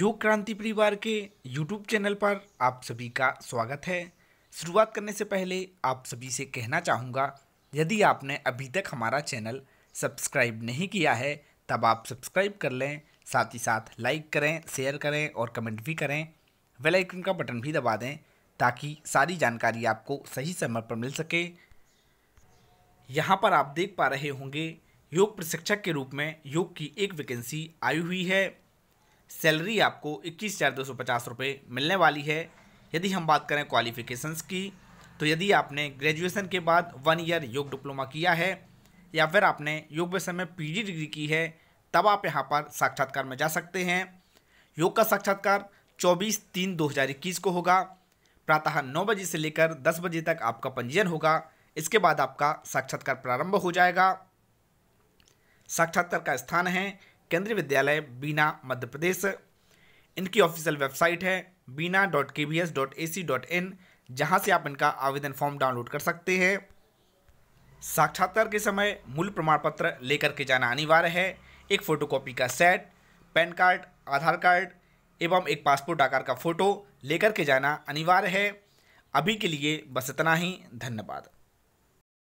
योग क्रांति परिवार के यूट्यूब चैनल पर आप सभी का स्वागत है शुरुआत करने से पहले आप सभी से कहना चाहूँगा यदि आपने अभी तक हमारा चैनल सब्सक्राइब नहीं किया है तब आप सब्सक्राइब कर लें साथ ही साथ लाइक करें शेयर करें और कमेंट भी करें बेल आइकन का बटन भी दबा दें ताकि सारी जानकारी आपको सही समय पर मिल सके यहाँ पर आप देख पा रहे होंगे योग प्रशिक्षक के रूप में योग की एक वैकेंसी आई हुई है सैलरी आपको इक्कीस हज़ार दो सौ पचास रुपये मिलने वाली है यदि हम बात करें क्वालिफ़िकेशंस की तो यदि आपने ग्रेजुएसन के बाद वन ईयर योग डिप्लोमा किया है या फिर आपने योग विषय में पी डिग्री की है तब आप यहाँ पर साक्षात्कार में जा सकते हैं योग का साक्षात्कार चौबीस तीन दो को होगा प्रातः नौ बजे से लेकर दस बजे तक आपका पंजीयन होगा इसके बाद आपका साक्षात्कार प्रारंभ हो जाएगा साक्षात्कार का स्थान है केंद्रीय विद्यालय बीना मध्य प्रदेश इनकी ऑफिशियल वेबसाइट है Bina dot K B S dot A C dot in जहाँ से आप इनका आवेदन फॉर्म डाउनलोड कर सकते हैं साक्षात्कार के समय मूल प्रमाण पत्र लेकर के जाना अनिवार्य है एक फ़ोटोकॉपी का set PAN card Aadhaar card एवं एक पासपोर्ट आकार का फ़ोटो लेकर के जाना अनिवार्य है अभी के लिए बस इतना ही धन्यवाद